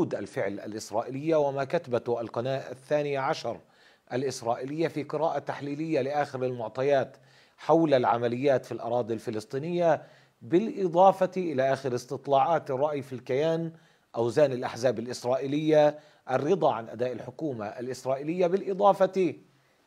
ردود الفعل الإسرائيلية وما كتبته القناة الثانية عشر الإسرائيلية في قراءة تحليلية لآخر المعطيات حول العمليات في الأراضي الفلسطينية بالإضافة إلى آخر استطلاعات الرأي في الكيان أوزان الأحزاب الإسرائيلية الرضا عن أداء الحكومة الإسرائيلية بالإضافة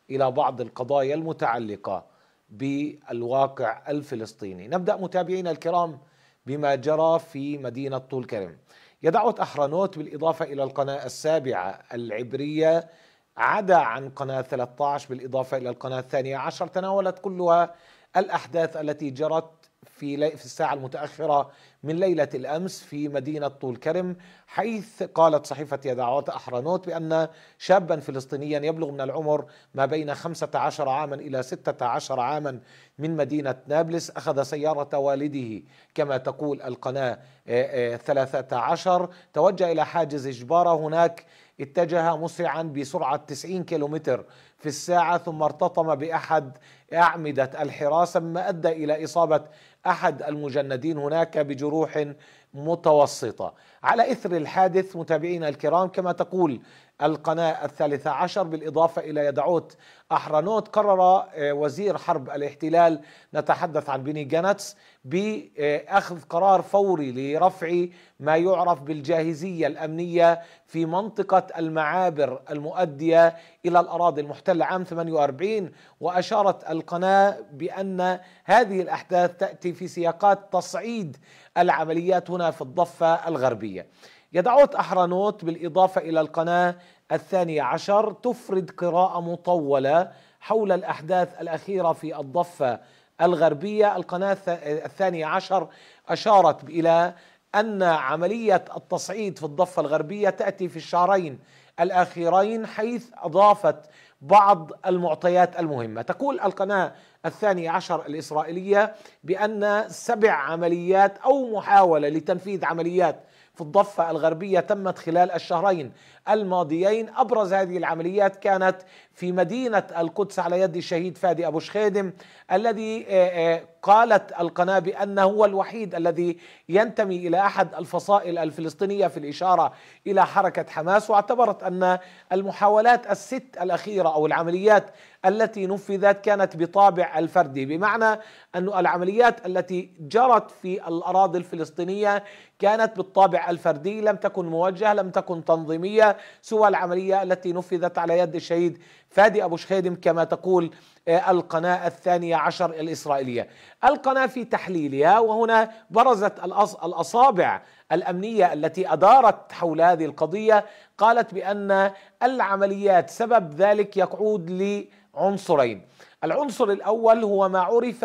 إلى بعض القضايا المتعلقة بالواقع الفلسطيني نبدأ متابعينا الكرام بما جرى في مدينة طول كرم يدعو أحرانوت بالإضافة إلى القناة السابعة العبرية عدا عن قناة 13 بالإضافة إلى القناة الثانية عشر تناولت كلها الأحداث التي جرت في في الساعة المتأخرة من ليلة الأمس في مدينة طول كرم حيث قالت صحيفة يدعوات احرانوت بأن شابا فلسطينيا يبلغ من العمر ما بين 15 عاما إلى 16 عاما من مدينة نابلس أخذ سيارة والده كما تقول القناة 13 توجه إلى حاجز جبارة هناك اتجه مسرعا بسرعة 90 كيلومتر في الساعة ثم ارتطم بأحد أعمدة الحراسة مما أدى إلى إصابة احد المجندين هناك بجروح متوسطه على اثر الحادث متابعينا الكرام كما تقول القناة الثالثة عشر بالإضافة إلى يدعوت أحرانوت قرر آه، وزير حرب الاحتلال نتحدث عن بني جانتس بأخذ قرار فوري لرفع ما يعرف بالجاهزية الأمنية في منطقة المعابر المؤدية إلى الأراضي المحتلة عام 48 وأشارت القناة بأن هذه الأحداث تأتي في سياقات تصعيد العمليات هنا في الضفة الغربية يدعوت أحرانوت بالإضافة إلى القناة الثاني عشر تفرد قراءة مطولة حول الأحداث الأخيرة في الضفة الغربية القناة الثانية عشر أشارت إلى أن عملية التصعيد في الضفة الغربية تأتي في الشهرين الأخيرين حيث أضافت بعض المعطيات المهمة تقول القناة الثانية عشر الإسرائيلية بأن سبع عمليات أو محاولة لتنفيذ عمليات في الضفة الغربية تمت خلال الشهرين الماضيين أبرز هذه العمليات كانت في مدينة القدس على يد الشهيد فادي أبو شخيدم الذي آه، آه، قالت القناة بأنه هو الوحيد الذي ينتمي إلى أحد الفصائل الفلسطينية في الإشارة إلى حركة حماس واعتبرت أن المحاولات الست الأخيرة أو العمليات التي نفذت كانت بطابع الفردي بمعنى أن العمليات التي جرت في الأراضي الفلسطينية كانت بالطابع الفردي لم تكن موجهة لم تكن تنظيمية سوى العملية التي نفذت على يد الشهيد فادي أبو شخيدم كما تقول آه، القناة الثانية عشر الإسرائيلية القناة في تحليلها وهنا برزت الأصابع الأمنية التي أدارت حول هذه القضية قالت بأن العمليات سبب ذلك يقعود لعنصرين العنصر الأول هو ما عرف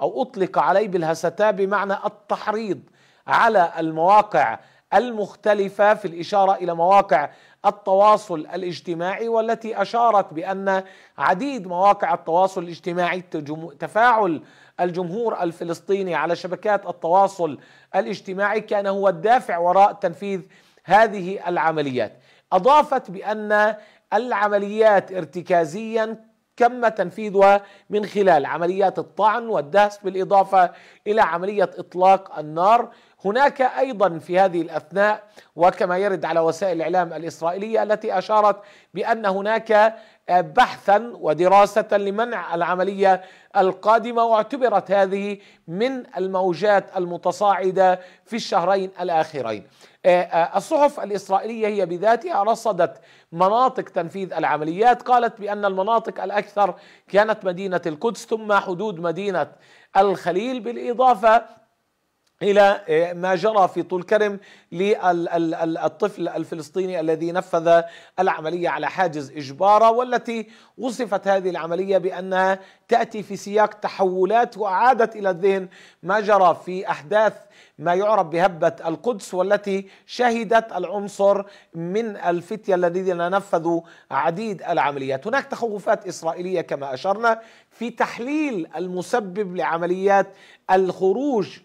أو أطلق عليه بالهستة بمعنى التحريض على المواقع المختلفة في الإشارة إلى مواقع التواصل الاجتماعي والتي أشارت بأن عديد مواقع التواصل الاجتماعي تفاعل الجمهور الفلسطيني على شبكات التواصل الاجتماعي كان هو الدافع وراء تنفيذ هذه العمليات أضافت بأن العمليات ارتكازيا تم تنفيذها من خلال عمليات الطعن والدهس بالاضافه الى عمليه اطلاق النار هناك ايضا في هذه الاثناء وكما يرد على وسائل الاعلام الاسرائيليه التي اشارت بان هناك آه، بحثا ودراسه لمنع العمليه القادمه واعتبرت هذه من الموجات المتصاعده في الشهرين الاخرين آه، آه، الصحف الإسرائيلية هي بذاتها رصدت مناطق تنفيذ العمليات قالت بأن المناطق الأكثر كانت مدينة القدس ثم حدود مدينة الخليل بالإضافة الى آه، ما جرى في طول كرم للطفل الفلسطيني الذي نفذ العمليه على حاجز اجباره والتي وصفت هذه العمليه بانها تأتي في سياق تحولات وأعادت إلى الذهن ما جرى في أحداث ما يعرف بهبة القدس والتي شهدت العنصر من الفتية الذين نفذوا عديد العمليات هناك تخوفات إسرائيلية كما أشرنا في تحليل المسبب لعمليات الخروج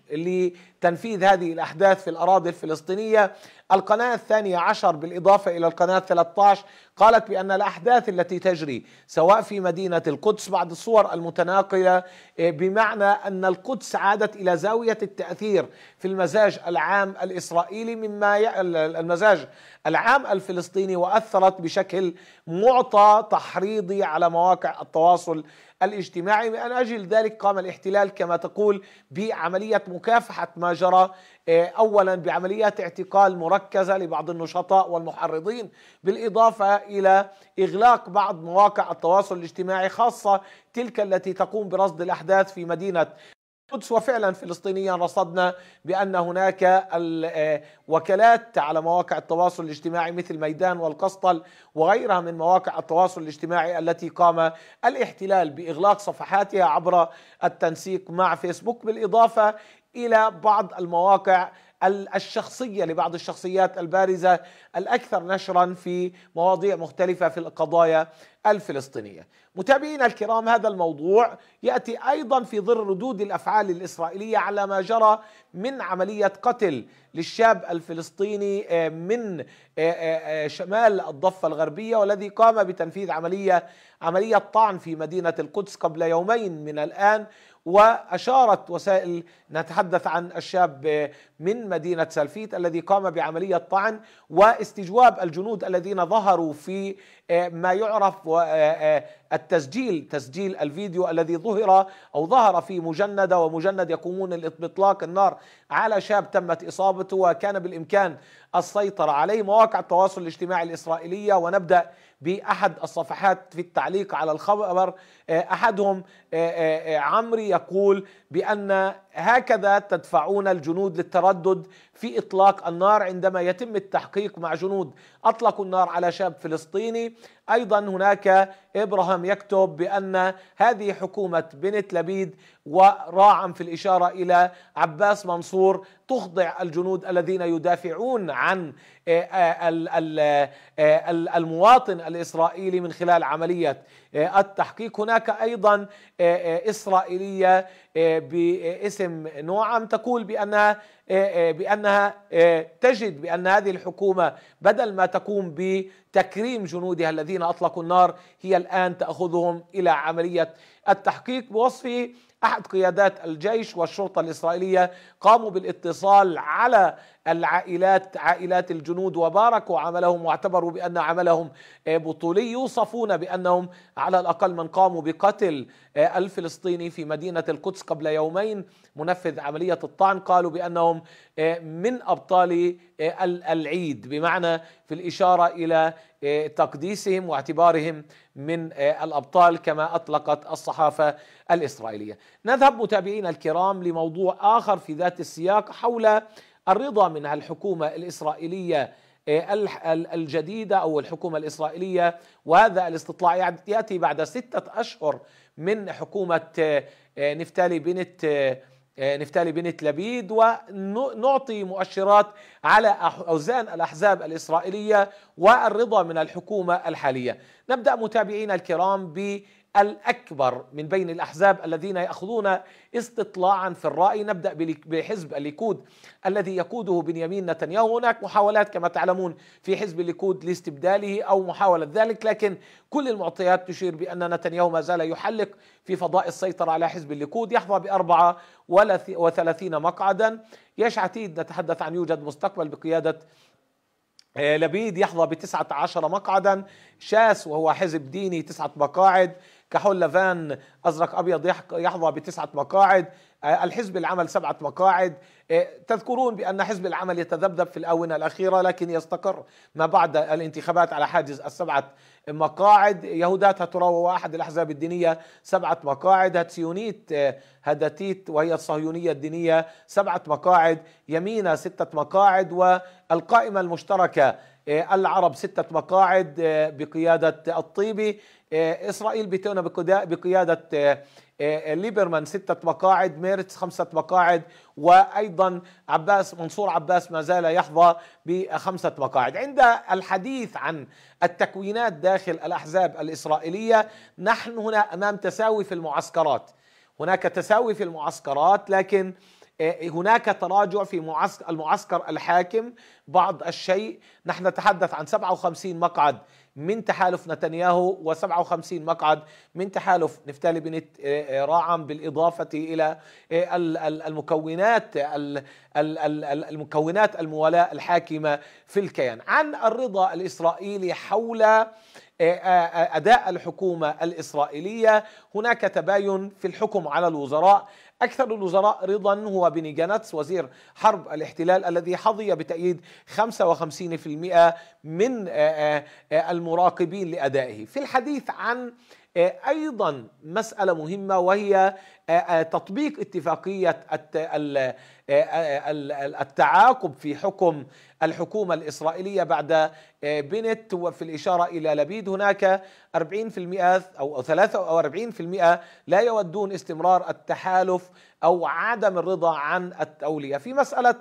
تنفيذ هذه الأحداث في الأراضي الفلسطينية القناة الثانية عشر بالإضافة إلى القناة 13 قالت بأن الأحداث التي تجري سواء في مدينة القدس بعد الصور المتناقلة آه، بمعنى أن القدس عادت إلى زاوية التأثير في المزاج العام الإسرائيلي مما ي... المزاج العام الفلسطيني وأثرت بشكل معطى تحريضي على مواقع التواصل الاجتماعي من أجل ذلك قام الاحتلال كما تقول بعملية مكافحة ما جرى آه، أولا بعملية اعتقال مركزة لبعض النشطاء والمحرضين بالإضافة إلى إغلاق بعض مواقع التواصل الاجتماعي خاصة تلك التي تقوم برصد الأحداث في مدينة القدس وفعلا فلسطينيا رصدنا بأن هناك وكالات على مواقع التواصل الاجتماعي مثل ميدان والقسطل وغيرها من مواقع التواصل الاجتماعي التي قام الاحتلال بإغلاق صفحاتها عبر التنسيق مع فيسبوك بالإضافة إلى بعض المواقع الشخصيه لبعض الشخصيات البارزه الاكثر نشرا في مواضيع مختلفه في القضايا الفلسطينيه. متابعينا الكرام هذا الموضوع ياتي ايضا في ظل ردود الافعال الاسرائيليه على ما جرى من عمليه قتل للشاب الفلسطيني آه، من آه، آه، شمال الضفه الغربيه والذي قام بتنفيذ عمليه عمليه طعن في مدينه القدس قبل يومين من الان وأشارت وسائل نتحدث عن الشاب من مدينة سلفيت الذي قام بعملية طعن واستجواب الجنود الذين ظهروا في آه، ما يعرف آه، آه، التسجيل تسجيل الفيديو الذي ظهر أو ظهر في مجندة ومجند يقومون بإطلاق النار على شاب تمت إصابته وكان بالإمكان السيطرة عليه مواقع التواصل الاجتماعي الإسرائيلية ونبدأ باحد الصفحات في التعليق على الخبر آه، احدهم آه، آه، عمري يقول بان هكذا تدفعون الجنود للتردد في اطلاق النار عندما يتم التحقيق مع جنود اطلقوا النار على شاب فلسطيني ايضا هناك ابراهام يكتب بان هذه حكومه بنت لبيد وراعا في الاشاره الى عباس منصور تخضع الجنود الذين يدافعون عن آه، آه، آه، المواطن الاسرائيلي من خلال عمليه آه، التحقيق هناك أيضا آه، آه، إسرائيلية باسم نوعم تقول بأنها بأنها تجد بأن هذه الحكومة بدل ما تقوم بتكريم جنودها الذين أطلقوا النار هي الآن تأخذهم إلى عملية التحقيق بوصفه أحد قيادات الجيش والشرطة الإسرائيلية قاموا بالاتصال على العائلات عائلات الجنود وباركوا عملهم واعتبروا بأن عملهم آه، بطولي يوصفون بأنهم على الأقل من قاموا بقتل آه، الفلسطيني في مدينة القدس قبل يومين منفذ عملية الطعن قالوا بأنهم آه، من أبطال العيد بمعنى في الإشارة إلى تقديسهم واعتبارهم من الابطال كما اطلقت الصحافه الاسرائيليه. نذهب متابعينا الكرام لموضوع اخر في ذات السياق حول الرضا من الحكومة الإسرائيلية آه، الجديدة أو الحكومة الإسرائيلية وهذا الاستطلاع يأتي بعد ستة أشهر من حكومة آه، آه، نفتالي بنت نفتالي بنت لبيد ونعطي مؤشرات على أوزان الأحزاب الإسرائيلية والرضا من الحكومة الحالية نبدأ متابعينا الكرام ب الأكبر من بين الأحزاب الذين يأخذون استطلاعا في الرأي نبدأ بحزب الليكود الذي يقوده بنيامين نتنياهو هناك محاولات كما تعلمون في حزب الليكود لاستبداله أو محاولة ذلك لكن كل المعطيات تشير بأن نتنياهو ما زال يحلق في فضاء السيطرة على حزب الليكود يحظى بأربعة وثلاثين مقعدا عتيد نتحدث عن يوجد مستقبل بقيادة آه، لبيد يحظى ب 19 مقعدا شاس وهو حزب ديني تسعة مقاعد كحول لافان ازرق ابيض يحظى بتسعه مقاعد آه، الحزب العمل سبعه مقاعد آه، تذكرون بان حزب العمل يتذبذب في الاونه الاخيره لكن يستقر ما بعد الانتخابات على حاجز السبعه مقاعد يهوداتها هتراوى واحد الاحزاب الدينيه سبعه مقاعد هاتسيونيت هاداتيت آه، وهي الصهيونيه الدينيه سبعه مقاعد يمينه سته مقاعد والقائمه المشتركه آه، العرب ستة مقاعد آه، بقيادة الطيبي آه، إسرائيل بتونا بقيادة ليبرمان ستة مقاعد ميرتس خمسة مقاعد وأيضا عباس منصور عباس ما زال يحظى بخمسة مقاعد عند الحديث عن التكوينات داخل الأحزاب الإسرائيلية نحن هنا أمام تساوي في المعسكرات هناك تساوي في المعسكرات لكن هناك تراجع في المعسكر الحاكم بعض الشيء نحن نتحدث عن 57 مقعد من تحالف نتنياهو و57 مقعد من تحالف نفتالي بنت آه، آه، راعم بالإضافة إلى آه، المكونات المكونات الموالاة الحاكمة في الكيان عن الرضا الإسرائيلي حول أداء الحكومة الإسرائيلية هناك تباين في الحكم على الوزراء أكثر الوزراء رضا هو بني جانتس وزير حرب الاحتلال الذي حظي بتأييد 55% من آه، آه، آه، المراقبين لأدائه في الحديث عن آه، ايضا مساله مهمه وهي آه، آه، تطبيق اتفاقيه التعاقب في حكم الحكومه الاسرائيليه بعد بنت وفي الاشاره الى لبيد هناك 40% او 43% لا يودون استمرار التحالف او عدم الرضا عن التوليه في مساله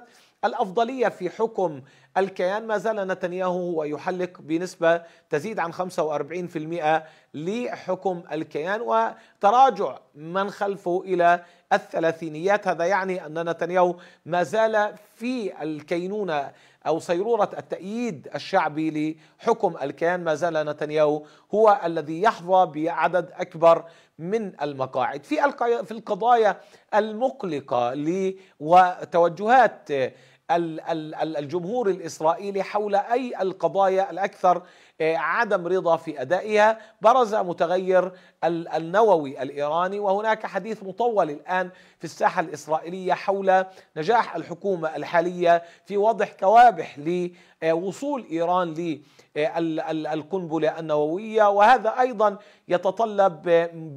الأفضلية في حكم الكيان ما زال نتنياهو هو يحلق بنسبة تزيد عن 45% لحكم الكيان وتراجع من خلفه إلى الثلاثينيات هذا يعني أن نتنياهو ما زال في الكينونة أو صيرورة التأييد الشعبي لحكم الكيان ما زال نتنياهو هو الذي يحظى بعدد أكبر من المقاعد في في القضايا المقلقة وتوجهات الجمهور الإسرائيلي حول أي القضايا الأكثر آه، عدم رضا في أدائها برز متغير النووي الإيراني وهناك حديث مطول الآن في الساحة الإسرائيلية حول نجاح الحكومة الحالية في وضع كوابح لوصول آه، إيران ل إيه، القنبلة النووية وهذا أيضا يتطلب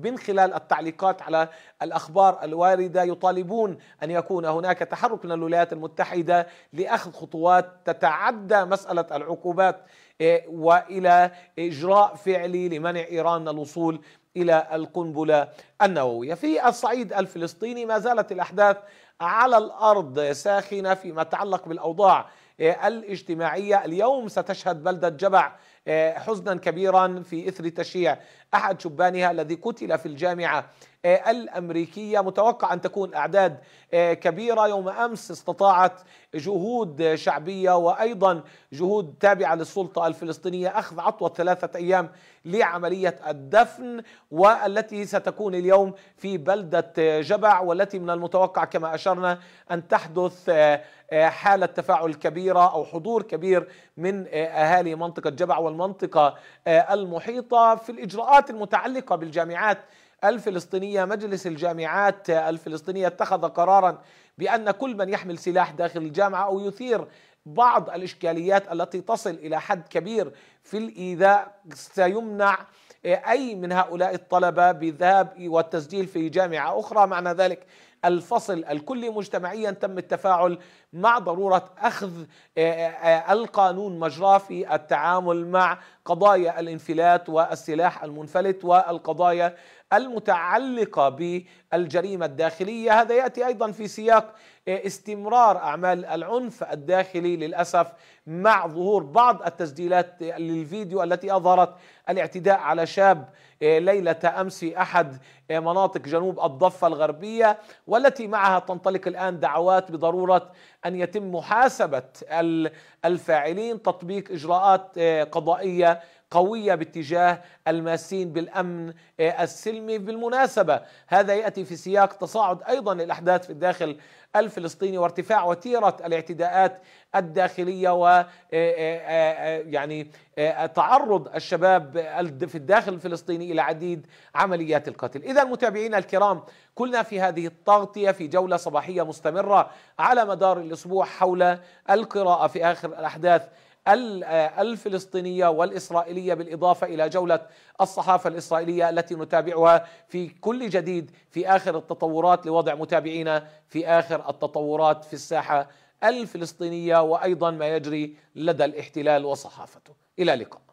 من خلال التعليقات على الأخبار الواردة يطالبون أن يكون هناك تحرك من الولايات المتحدة لأخذ خطوات تتعدى مسألة العقوبات إيه، والى اجراء فعلي لمنع ايران الوصول الى القنبله النوويه. في الصعيد الفلسطيني ما زالت الاحداث على الارض ساخنه فيما يتعلق بالاوضاع آه، الاجتماعية اليوم ستشهد بلدة جبع آه، حزنا كبيرا في إثر تشييع أحد شبانها الذي قتل في الجامعة آه، الأمريكية متوقع أن تكون أعداد آه، كبيرة يوم أمس استطاعت جهود شعبية وأيضا جهود تابعة للسلطة الفلسطينية أخذ عطوة ثلاثة أيام لعملية الدفن والتي ستكون اليوم في بلدة جبع والتي من المتوقع كما أشرنا أن تحدث آه، حالة تفاعل كبيرة أو حضور كبير من أهالي منطقة جبع والمنطقة المحيطة في الإجراءات المتعلقة بالجامعات الفلسطينية مجلس الجامعات الفلسطينية اتخذ قرارا بأن كل من يحمل سلاح داخل الجامعة أو يثير بعض الإشكاليات التي تصل إلى حد كبير في الإيذاء سيمنع آه، أي من هؤلاء الطلبة بالذهاب والتسجيل في جامعة أخرى معنى ذلك الفصل الكلي مجتمعيا تم التفاعل مع ضرورة أخذ آه، آه، القانون مجراه في التعامل مع قضايا الانفلات والسلاح المنفلت والقضايا المتعلقة بالجريمة الداخلية هذا يأتي أيضا في سياق آه، استمرار أعمال العنف الداخلي للأسف مع ظهور بعض التسجيلات للفيديو التي أظهرت الاعتداء على شاب آه، ليلة أمس في أحد آه، مناطق جنوب الضفة الغربية والتي معها تنطلق الآن دعوات بضرورة أن يتم محاسبة الفاعلين تطبيق إجراءات قضائية قوية باتجاه الماسين بالأمن آه، السلمي بالمناسبة هذا يأتي في سياق تصاعد أيضا الأحداث في الداخل الفلسطيني وارتفاع وتيرة الاعتداءات الداخلية و آه، آه، يعني تعرض الشباب في الداخل الفلسطيني إلى عديد عمليات القتل إذا متابعينا الكرام كلنا في هذه التغطية في جولة صباحية مستمرة على مدار الأسبوع حول القراءة في آخر الأحداث آه، الفلسطينية والإسرائيلية بالإضافة إلى جولة الصحافة الإسرائيلية التي نتابعها في كل جديد في آخر التطورات لوضع متابعينا في آخر التطورات في الساحة الفلسطينية وأيضا ما يجري لدى الاحتلال وصحافته إلى اللقاء